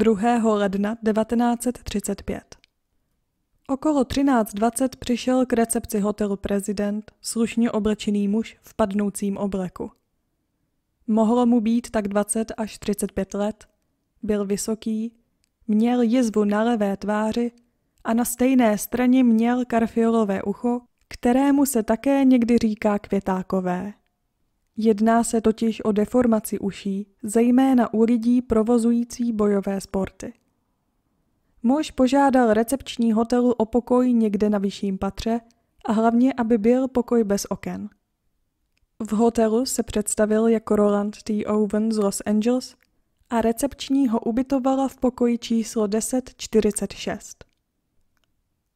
2. ledna 1935. Okolo 13.20 přišel k recepci hotelu prezident, slušně oblečený muž v padnoucím obleku. Mohlo mu být tak 20 až 35 let, byl vysoký, měl jizvu na levé tváři a na stejné straně měl karfiolové ucho, kterému se také někdy říká květákové. Jedná se totiž o deformaci uší, zejména u lidí provozující bojové sporty. Muž požádal recepční hotelu o pokoj někde na vyšším patře a hlavně, aby byl pokoj bez oken. V hotelu se představil jako Roland T. Owen z Los Angeles a recepční ho ubytovala v pokoji číslo 1046.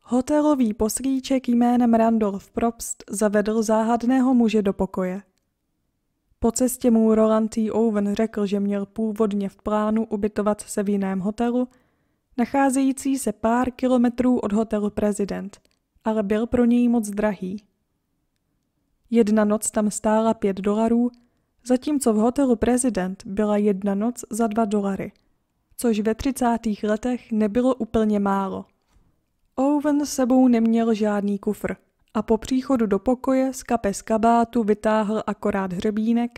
Hotelový poslíček jménem Randolph Probst zavedl záhadného muže do pokoje – po cestě mu Roland T. Owen řekl, že měl původně v plánu ubytovat se v jiném hotelu, nacházející se pár kilometrů od hotelu prezident, ale byl pro něj moc drahý. Jedna noc tam stála pět dolarů, zatímco v hotelu prezident byla jedna noc za dva dolary, což ve třicátých letech nebylo úplně málo. Owen sebou neměl žádný kufr – a po příchodu do pokoje z kapes kabátu vytáhl akorát hřebínek,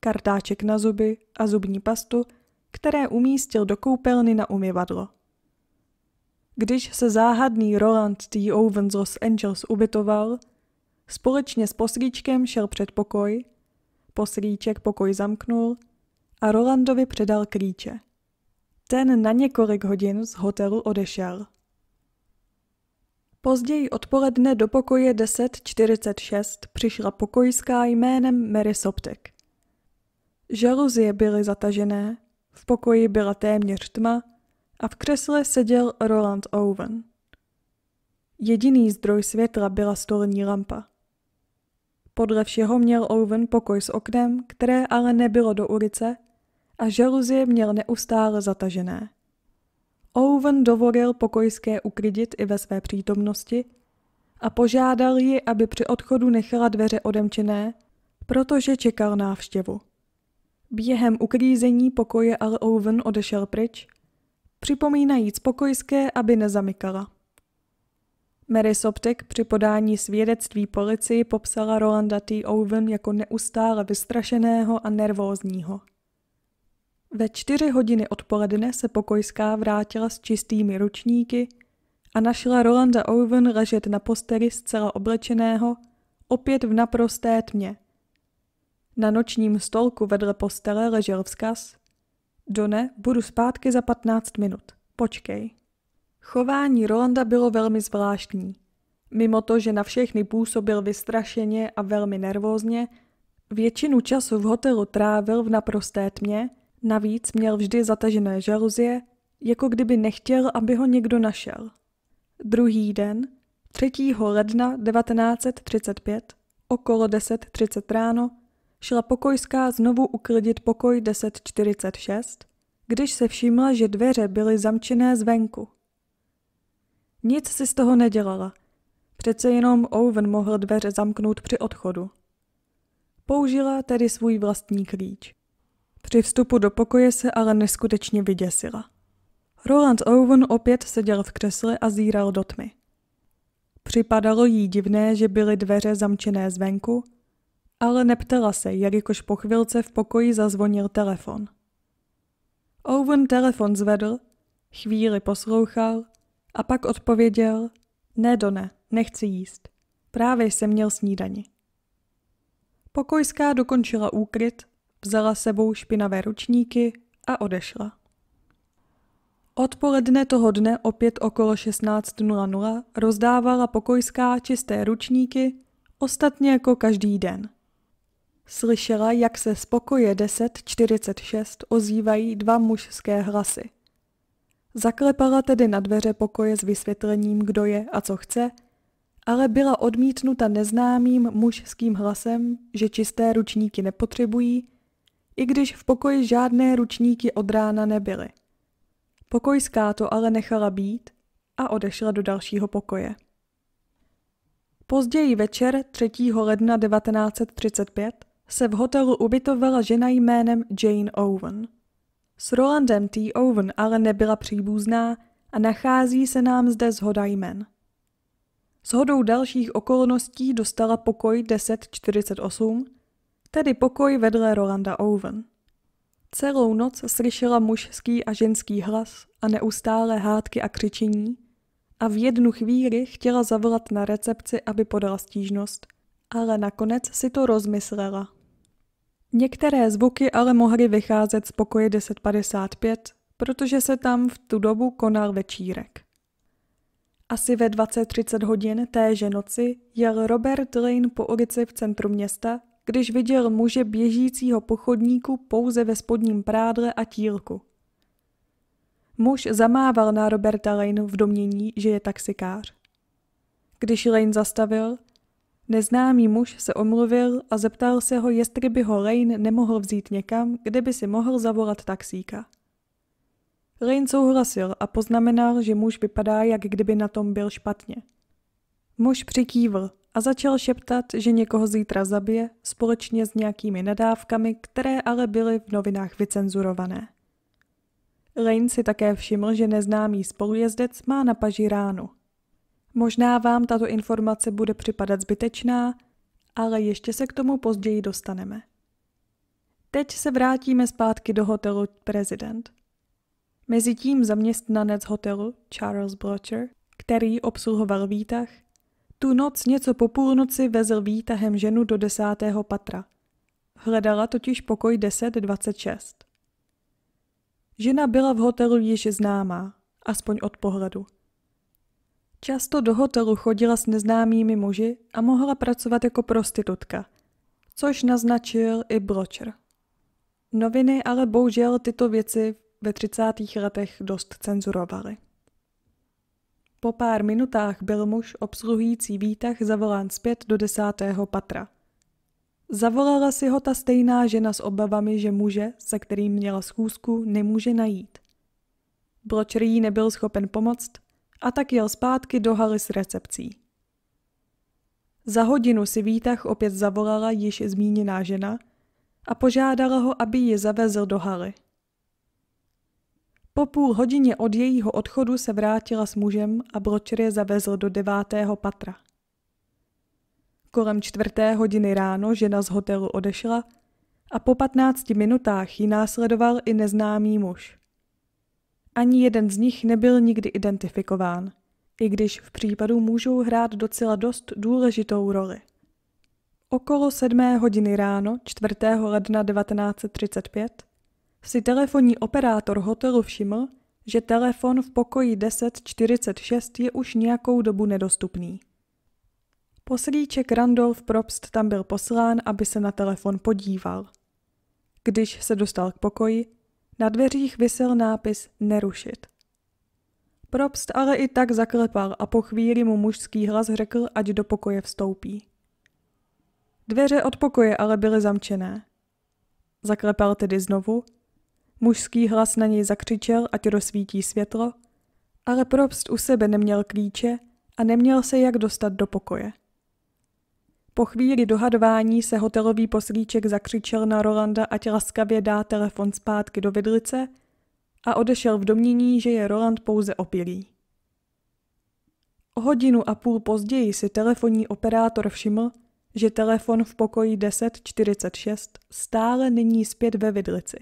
kartáček na zuby a zubní pastu, které umístil do koupelny na umyvadlo. Když se záhadný Roland T. Owen z Los Angeles ubytoval, společně s poslíčkem šel před pokoj, poslíček pokoj zamknul a Rolandovi předal klíče. Ten na několik hodin z hotelu odešel. Později odpoledne do pokoje 1046 přišla pokojská jménem Mary Soptek. Žaluzie byly zatažené, v pokoji byla téměř tma a v křesle seděl Roland Owen. Jediný zdroj světla byla stolní lampa. Podle všeho měl Owen pokoj s oknem, které ale nebylo do ulice a žaluzie měl neustále zatažené. Owen dovolil pokojské ukrydit i ve své přítomnosti a požádal ji, aby při odchodu nechala dveře odemčené, protože čekal návštěvu. Během uklízení pokoje ale Owen odešel pryč, připomínajíc pokojské, aby nezamykala. Mary Soptek při podání svědectví policii popsala Rolanda T. Owen jako neustále vystrašeného a nervózního. Ve čtyři hodiny odpoledne se pokojská vrátila s čistými ručníky a našla Rolanda Owen ležet na posteli zcela oblečeného, opět v naprosté tmě. Na nočním stolku vedle postele ležel vzkaz Done, budu zpátky za 15 minut. Počkej. Chování Rolanda bylo velmi zvláštní. Mimo to, že na všechny působil vystrašeně a velmi nervózně, většinu času v hotelu trávil v naprosté tmě – Navíc měl vždy zatažené žaluzie, jako kdyby nechtěl, aby ho někdo našel. Druhý den, 3. ledna 1935, okolo 10.30 ráno, šla pokojská znovu uklidit pokoj 1046, když se všimla, že dveře byly zamčené zvenku. Nic si z toho nedělala. Přece jenom Owen mohl dveře zamknout při odchodu. Použila tedy svůj vlastní klíč. Při vstupu do pokoje se ale neskutečně vyděsila. Roland Owen opět seděl v křesle a zíral do tmy. Připadalo jí divné, že byly dveře zamčené zvenku, ale neptala se, jelikož po chvilce v pokoji zazvonil telefon. Owen telefon zvedl, chvíli poslouchal a pak odpověděl Ne, Done, nechci jíst. Právě jsem měl snídani. Pokojská dokončila úkryt vzala sebou špinavé ručníky a odešla. Odpoledne toho dne opět okolo 16.00 rozdávala pokojská čisté ručníky, ostatně jako každý den. Slyšela, jak se z pokoje 1046 ozývají dva mužské hlasy. Zaklepala tedy na dveře pokoje s vysvětlením, kdo je a co chce, ale byla odmítnuta neznámým mužským hlasem, že čisté ručníky nepotřebují i když v pokoji žádné ručníky od rána nebyly. Pokojská to ale nechala být a odešla do dalšího pokoje. Později večer 3. ledna 1935 se v hotelu ubytovala žena jménem Jane Owen. S Rolandem T. Owen ale nebyla příbuzná a nachází se nám zde zhoda jmen. Shodou dalších okolností dostala pokoj 1048 tedy pokoj vedle Rolanda Owen. Celou noc slyšela mužský a ženský hlas a neustále hádky a křičení a v jednu chvíli chtěla zavolat na recepci, aby podala stížnost, ale nakonec si to rozmyslela. Některé zvuky ale mohly vycházet z pokoje 1055, protože se tam v tu dobu konal večírek. Asi ve 20.30 hodin téže noci jel Robert Lane po ulici v centru města když viděl muže běžícího pochodníku pouze ve spodním prádle a tílku. Muž zamával na Roberta Lane v domění, že je taxikář. Když Lane zastavil, neznámý muž se omluvil a zeptal se ho, jestli by ho Lane nemohl vzít někam, kde by si mohl zavolat taxíka. Lane souhlasil a poznamenal, že muž vypadá, jak kdyby na tom byl špatně – Muž přikývl a začal šeptat, že někoho zítra zabije společně s nějakými nadávkami, které ale byly v novinách vycenzurované. Lane si také všiml, že neznámý spolujezdec má na paži ránu. Možná vám tato informace bude připadat zbytečná, ale ještě se k tomu později dostaneme. Teď se vrátíme zpátky do hotelu Prezident. Mezitím zaměstnanec hotelu Charles Blocher, který obsluhoval výtah, tu noc něco po půlnoci vezl výtahem ženu do desátého patra. Hledala totiž pokoj 1026. Žena byla v hotelu již známá, aspoň od pohledu. Často do hotelu chodila s neznámými muži a mohla pracovat jako prostitutka, což naznačil i bločer. Noviny ale bohužel tyto věci ve 30. letech dost cenzurovaly. Po pár minutách byl muž obsluhující výtah zavolán zpět do desátého patra. Zavolala si ho ta stejná žena s obavami, že muže, se kterým měla schůzku, nemůže najít. Bločer jí nebyl schopen pomoct a tak jel zpátky do haly s recepcí. Za hodinu si výtah opět zavolala již zmíněná žena a požádala ho, aby ji zavezl do haly. Po půl hodině od jejího odchodu se vrátila s mužem a Bročer je zavezl do devátého patra. Kolem čtvrté hodiny ráno žena z hotelu odešla a po patnácti minutách ji následoval i neznámý muž. Ani jeden z nich nebyl nikdy identifikován, i když v případu můžou hrát docela dost důležitou roli. Okolo sedmé hodiny ráno 4. ledna 1935 si telefonní operátor hotelu všiml, že telefon v pokoji 1046 je už nějakou dobu nedostupný. Poslíček Randolph Probst tam byl poslán, aby se na telefon podíval. Když se dostal k pokoji, na dveřích vysel nápis Nerušit. Probst ale i tak zaklepal a po chvíli mu mužský hlas řekl, ať do pokoje vstoupí. Dveře od pokoje ale byly zamčené. Zaklepal tedy znovu Mužský hlas na něj zakřičel, ať rozsvítí světlo, ale Probst u sebe neměl klíče a neměl se jak dostat do pokoje. Po chvíli dohadování se hotelový poslíček zakřičel na Rolanda, ať laskavě dá telefon zpátky do vidlice a odešel v domnění, že je Roland pouze opilý. O hodinu a půl později si telefonní operátor všiml, že telefon v pokoji 1046 stále není zpět ve vidlici.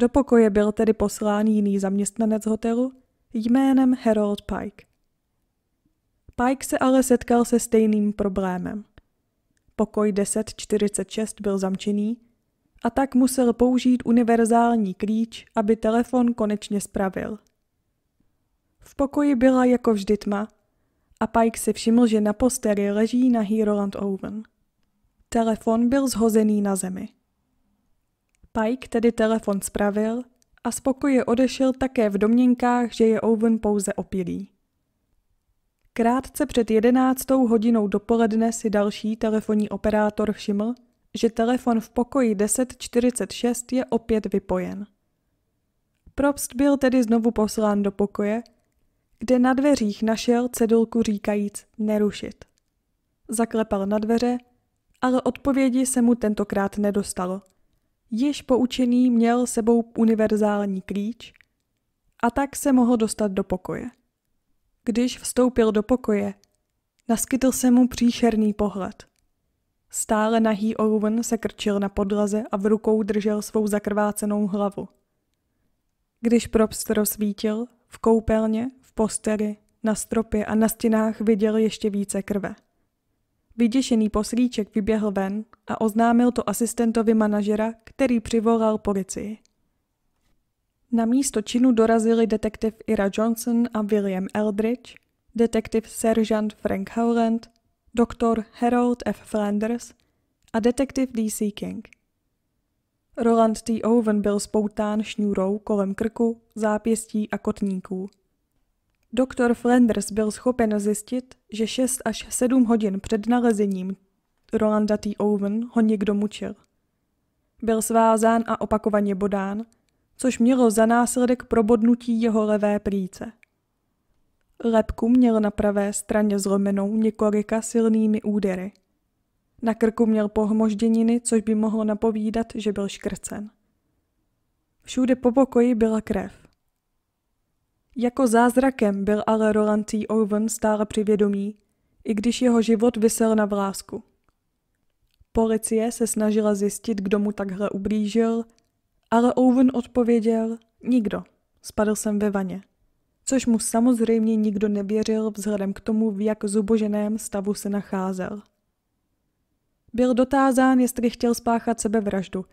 Do pokoje byl tedy poslán jiný zaměstnanec hotelu jménem Harold Pike. Pike se ale setkal se stejným problémem. Pokoj 1046 byl zamčený a tak musel použít univerzální klíč, aby telefon konečně spravil. V pokoji byla jako vždy tma a Pike si všiml, že na posteli leží na Heroland Owen. Telefon byl zhozený na zemi. Pike tedy telefon spravil a z pokoje odešel také v domněnkách, že je Owen pouze opilý. Krátce před jedenáctou hodinou dopoledne si další telefonní operátor všiml, že telefon v pokoji 1046 je opět vypojen. Probst byl tedy znovu poslán do pokoje, kde na dveřích našel cedulku říkajíc nerušit. Zaklepal na dveře, ale odpovědi se mu tentokrát nedostalo – Již poučený měl sebou univerzální klíč a tak se mohl dostat do pokoje. Když vstoupil do pokoje, naskytl se mu příšerný pohled. Stále nahý Owen se krčil na podlaze a v rukou držel svou zakrvácenou hlavu. Když propst svítil, v koupelně, v posteli, na stropě a na stěnách viděl ještě více krve. Vyděšený poslíček vyběhl ven a oznámil to asistentovi manažera, který přivolal policii. Na místo činu dorazili detektiv Ira Johnson a William Eldridge, detektiv seržant Frank Howland, doktor Harold F. Flanders a detektiv D.C. King. Roland T. Owen byl spoután šňůrou kolem krku, zápěstí a kotníků – Doktor Flanders byl schopen zjistit, že 6 až 7 hodin před nalezením Rolanda T. Owen ho někdo mučil. Byl svázán a opakovaně bodán, což mělo za následek probodnutí jeho levé plíce. Lepku měl na pravé straně zlomenou několika silnými údery. Na krku měl pohmožděniny, což by mohlo napovídat, že byl škrcen. Všude po pokoji byla krev. Jako zázrakem byl ale Roland T. Owen stále při vědomí, i když jeho život vysel na vlásku. Policie se snažila zjistit, kdo mu takhle ublížil, ale Owen odpověděl nikdo, spadl jsem ve vaně. Což mu samozřejmě nikdo nevěřil vzhledem k tomu, v jak zuboženém stavu se nacházel. Byl dotázán, jestli chtěl spáchat sebevraždu,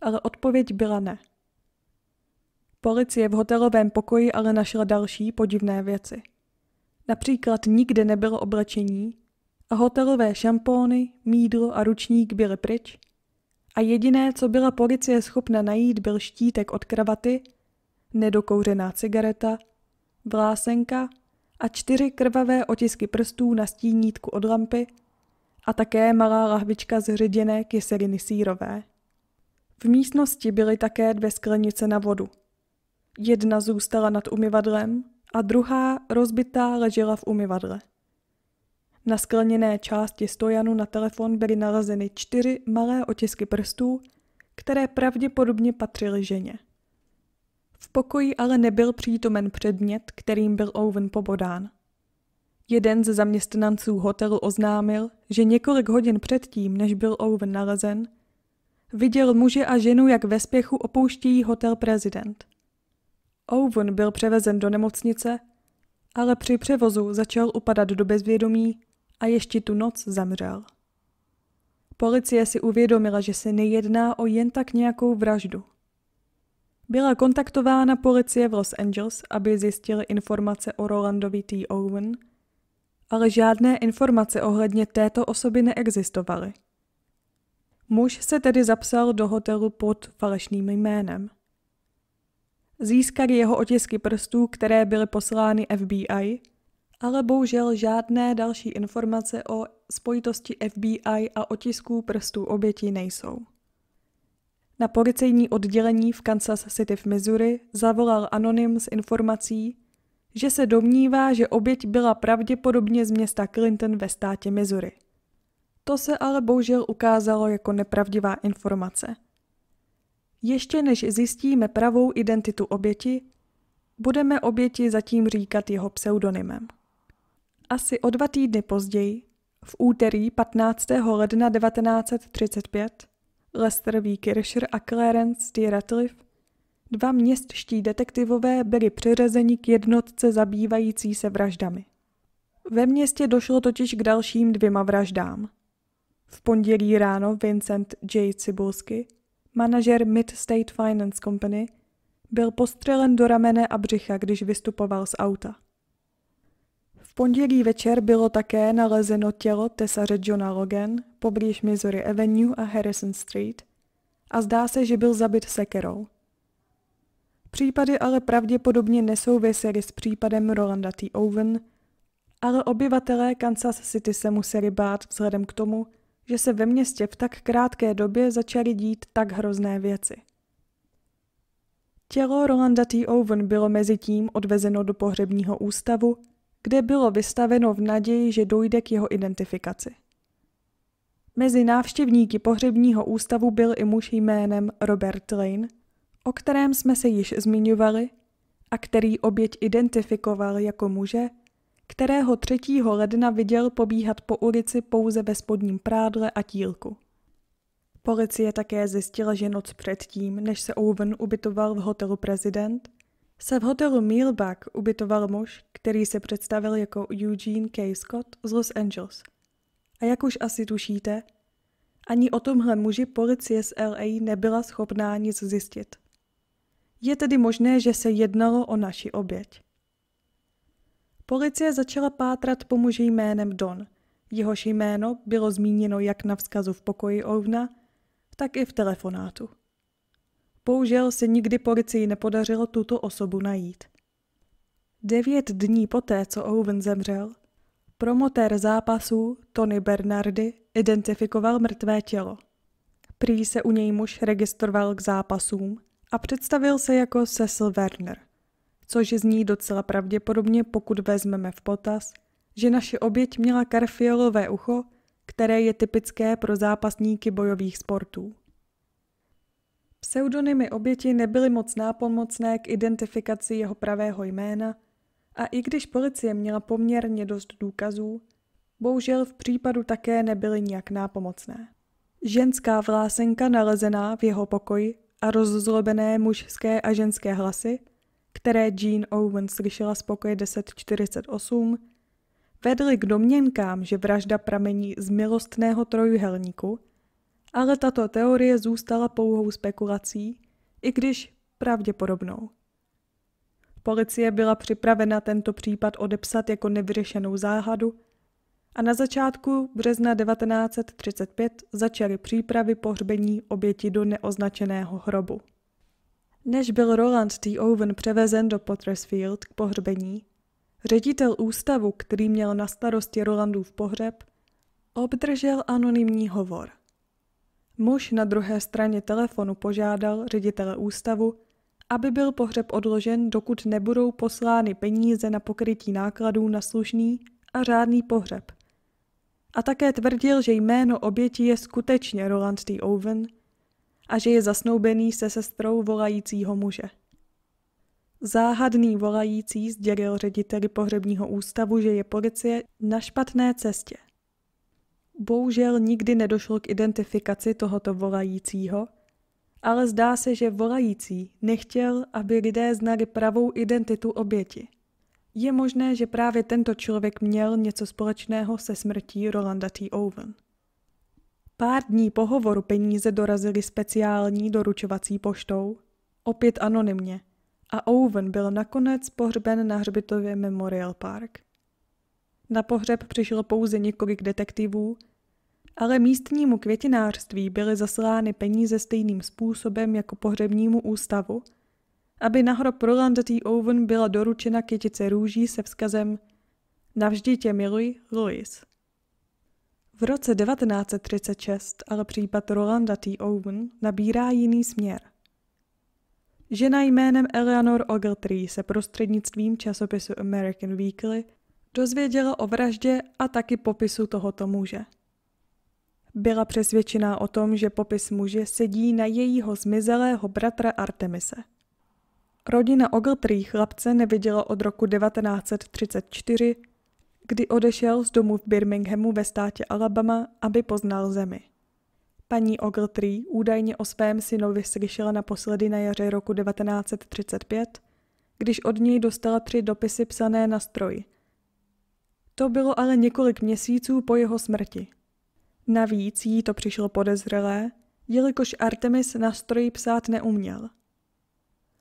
ale odpověď byla ne. Policie v hotelovém pokoji ale našla další podivné věci. Například nikde nebylo oblečení a hotelové šampóny, mídlo a ručník byly pryč a jediné, co byla policie schopna najít, byl štítek od kravaty, nedokouřená cigareta, vlásenka a čtyři krvavé otisky prstů na stínítku od lampy a také malá lahvička z hředěné kyseliny sírové. V místnosti byly také dvě sklenice na vodu – Jedna zůstala nad umyvadlem a druhá, rozbitá, ležela v umyvadle. Na skleněné části stojanu na telefon byly nalezeny čtyři malé otisky prstů, které pravděpodobně patřily ženě. V pokoji ale nebyl přítomen předmět, kterým byl Owen pobodán. Jeden ze zaměstnanců hotelu oznámil, že několik hodin předtím, než byl Owen nalezen, viděl muže a ženu, jak ve spěchu opouštějí hotel prezident – Owen byl převezen do nemocnice, ale při převozu začal upadat do bezvědomí a ještě tu noc zemřel. Policie si uvědomila, že se nejedná o jen tak nějakou vraždu. Byla kontaktována policie v Los Angeles, aby zjistili informace o Rolandovi T. Owen, ale žádné informace ohledně této osoby neexistovaly. Muž se tedy zapsal do hotelu pod falešným jménem. Získali jeho otisky prstů, které byly poslány FBI, ale bohužel žádné další informace o spojitosti FBI a otisků prstů obětí nejsou. Na policejní oddělení v Kansas City v Missouri zavolal anonym s informací, že se domnívá, že oběť byla pravděpodobně z města Clinton ve státě Missouri. To se ale bohužel ukázalo jako nepravdivá informace – ještě než zjistíme pravou identitu oběti, budeme oběti zatím říkat jeho pseudonymem. Asi o dva týdny později, v úterý 15. ledna 1935, Lester V. Kirscher a Clarence D. Ratliff, dva městští detektivové byli přiřazeni k jednotce zabývající se vraždami. Ve městě došlo totiž k dalším dvěma vraždám. V pondělí ráno Vincent J. Cibulsky manažer Mid State Finance Company, byl postřelen do ramene a břicha, když vystupoval z auta. V pondělí večer bylo také nalezeno tělo tesaře Johna Logan poblíž Missouri Avenue a Harrison Street a zdá se, že byl zabit sekerou. Případy ale pravděpodobně nesouvisely s případem Rolanda T. Owen, ale obyvatelé Kansas City se museli bát vzhledem k tomu, že se ve městě v tak krátké době začaly dít tak hrozné věci. Tělo Rolanda T. Owen bylo mezi tím odvezeno do pohřebního ústavu, kde bylo vystaveno v naději, že dojde k jeho identifikaci. Mezi návštěvníky pohřebního ústavu byl i muž jménem Robert Lane, o kterém jsme se již zmiňovali a který oběť identifikoval jako muže, kterého 3. ledna viděl pobíhat po ulici pouze ve spodním prádle a tílku. Policie také zjistila, že noc předtím, než se Owen ubytoval v hotelu prezident, se v hotelu Mealback ubytoval muž, který se představil jako Eugene K. Scott z Los Angeles. A jak už asi tušíte, ani o tomhle muži policie z LA nebyla schopná nic zjistit. Je tedy možné, že se jednalo o naši oběť. Policie začala pátrat po muži jménem Don. Jehož jméno bylo zmíněno jak na vzkazu v pokoji Ovna, tak i v telefonátu. Bohužel se nikdy policii nepodařilo tuto osobu najít. Devět dní poté, co Owen zemřel, promotér zápasů Tony Bernardy identifikoval mrtvé tělo. Prý se u něj muž registroval k zápasům a představil se jako Cecil Werner což zní docela pravděpodobně, pokud vezmeme v potaz, že naše oběť měla karfiolové ucho, které je typické pro zápasníky bojových sportů. Pseudonymy oběti nebyly moc nápomocné k identifikaci jeho pravého jména a i když policie měla poměrně dost důkazů, bohužel v případu také nebyly nijak nápomocné. Ženská vlásenka nalezená v jeho pokoji a rozzlobené mužské a ženské hlasy – které Jean Owen slyšela z pokoje 1048, vedly k domněnkám, že vražda pramení z milostného trojuhelníku, ale tato teorie zůstala pouhou spekulací, i když pravděpodobnou. Policie byla připravena tento případ odepsat jako nevyřešenou záhadu a na začátku března 1935 začaly přípravy pohřbení oběti do neoznačeného hrobu. Než byl Roland T. Owen převezen do Pottersfield k pohřbení, ředitel ústavu, který měl na starosti Rolandův pohřeb, obdržel anonymní hovor. Muž na druhé straně telefonu požádal ředitele ústavu, aby byl pohřeb odložen, dokud nebudou poslány peníze na pokrytí nákladů na slušný a řádný pohřeb. A také tvrdil, že jméno oběti je skutečně Roland T. Owen – a že je zasnoubený se sestrou volajícího muže. Záhadný volající sdělil řediteli pohřebního ústavu, že je policie na špatné cestě. Bohužel nikdy nedošlo k identifikaci tohoto volajícího, ale zdá se, že volající nechtěl, aby lidé znali pravou identitu oběti. Je možné, že právě tento člověk měl něco společného se smrtí Rolanda T. Owen. Pár dní po hovoru peníze dorazily speciální doručovací poštou. Opět anonymně. A Owen byl nakonec pohřben na hřbitově Memorial Park. Na pohřeb přišlo pouze několik detektivů, ale místnímu květinářství byly zaslány peníze stejným způsobem jako pohřebnímu ústavu, aby na hrob Roland T. Owen byla doručena kytice růží se vzkazem Navždy tě miluj, Louis. V roce 1936 ale případ Rolanda T. Owen nabírá jiný směr. Žena jménem Eleanor Ogletree se prostřednictvím časopisu American Weekly dozvěděla o vraždě a taky popisu tohoto muže. Byla přesvědčená o tom, že popis muže sedí na jejího zmizelého bratra Artemise. Rodina Ogletree chlapce neviděla od roku 1934 kdy odešel z domu v Birminghamu ve státě Alabama, aby poznal zemi. Paní Ogletree údajně o svém synovi slyšela naposledy na jaře roku 1935, když od něj dostala tři dopisy psané na stroj. To bylo ale několik měsíců po jeho smrti. Navíc jí to přišlo podezřelé, jelikož Artemis na stroji psát neuměl.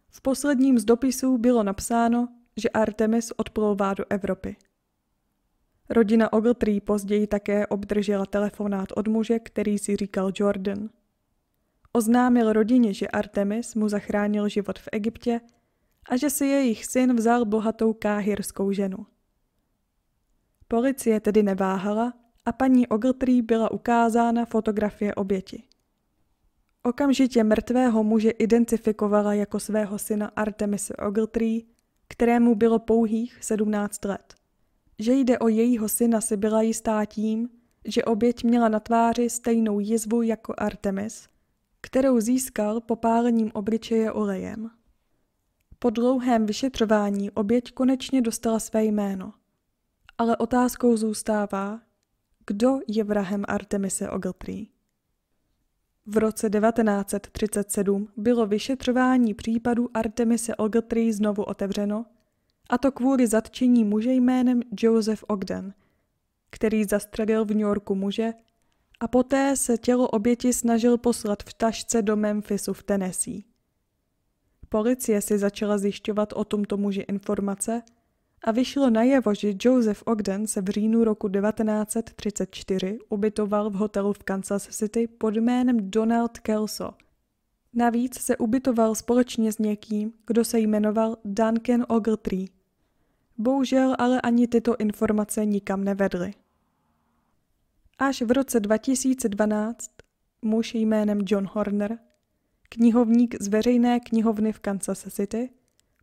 V posledním z dopisů bylo napsáno, že Artemis odplouvá do Evropy. Rodina Ogletree později také obdržela telefonát od muže, který si říkal Jordan. Oznámil rodině, že Artemis mu zachránil život v Egyptě a že si jejich syn vzal bohatou káhirskou ženu. Policie tedy neváhala a paní Ogletree byla ukázána fotografie oběti. Okamžitě mrtvého muže identifikovala jako svého syna Artemis Ogletree, kterému bylo pouhých 17 let. Že jde o jejího syna si byla jistá tím, že oběť měla na tváři stejnou jizvu jako Artemis, kterou získal popálením obličeje olejem. Po dlouhém vyšetřování oběť konečně dostala své jméno. Ale otázkou zůstává, kdo je vrahem Artemise Ogletree. V roce 1937 bylo vyšetřování případu Artemise Ogletree znovu otevřeno a to kvůli zatčení muže jménem Joseph Ogden, který zastřelil v New Yorku muže a poté se tělo oběti snažil poslat v tašce do Memphisu v Tennessee. Policie si začala zjišťovat o tomto muži informace a vyšlo najevo, že Joseph Ogden se v říjnu roku 1934 ubytoval v hotelu v Kansas City pod jménem Donald Kelso. Navíc se ubytoval společně s někým, kdo se jmenoval Duncan Ogletree. Bohužel ale ani tyto informace nikam nevedly. Až v roce 2012 muž jménem John Horner, knihovník z veřejné knihovny v Kansas City,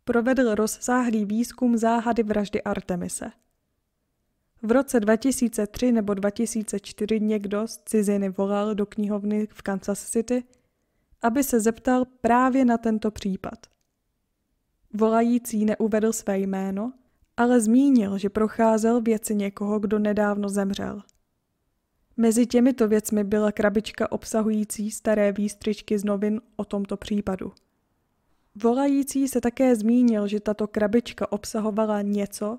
provedl rozsáhlý výzkum záhady vraždy Artemise. V roce 2003 nebo 2004 někdo z ciziny volal do knihovny v Kansas City, aby se zeptal právě na tento případ. Volající neuvedl své jméno – ale zmínil, že procházel věci někoho, kdo nedávno zemřel. Mezi těmito věcmi byla krabička obsahující staré výstřičky z novin o tomto případu. Volající se také zmínil, že tato krabička obsahovala něco,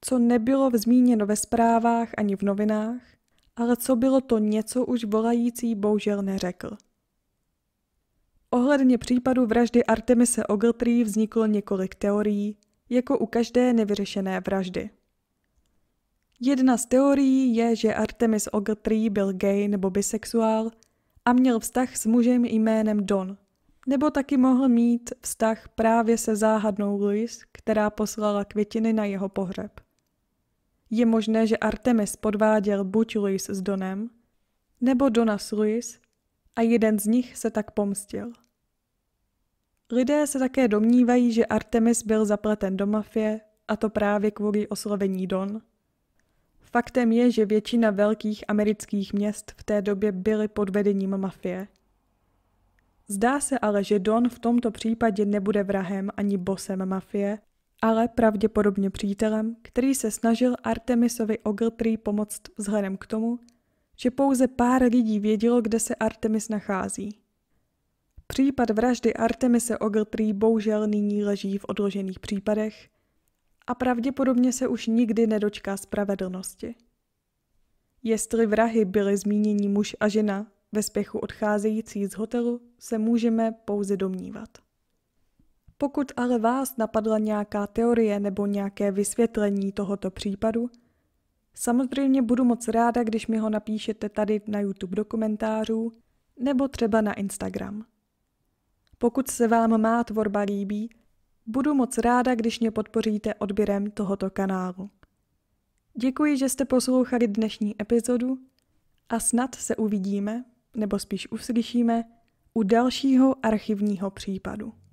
co nebylo zmíněno ve zprávách ani v novinách, ale co bylo to něco už volající bohužel neřekl. Ohledně případu vraždy Artemise Ogletree vzniklo několik teorií, jako u každé nevyřešené vraždy. Jedna z teorií je, že Artemis Ogletree byl gay nebo bisexuál a měl vztah s mužem jménem Don. Nebo taky mohl mít vztah právě se záhadnou Louis, která poslala květiny na jeho pohřeb. Je možné, že Artemis podváděl buď Louis s Donem, nebo Dona s Louis a jeden z nich se tak pomstil. Lidé se také domnívají, že Artemis byl zapleten do mafie, a to právě kvůli oslovení Don. Faktem je, že většina velkých amerických měst v té době byly pod vedením mafie. Zdá se ale, že Don v tomto případě nebude vrahem ani bosem mafie, ale pravděpodobně přítelem, který se snažil Artemisovi Ogletree pomoct vzhledem k tomu, že pouze pár lidí vědělo, kde se Artemis nachází. Případ vraždy Artemise Ogletree bohužel nyní leží v odložených případech a pravděpodobně se už nikdy nedočká spravedlnosti. Jestli vrahy byly zmínění muž a žena ve spěchu odcházející z hotelu, se můžeme pouze domnívat. Pokud ale vás napadla nějaká teorie nebo nějaké vysvětlení tohoto případu, samozřejmě budu moc ráda, když mi ho napíšete tady na YouTube do komentářů nebo třeba na Instagram. Pokud se vám má tvorba líbí, budu moc ráda, když mě podpoříte odběrem tohoto kanálu. Děkuji, že jste poslouchali dnešní epizodu a snad se uvidíme, nebo spíš uslyšíme, u dalšího archivního případu.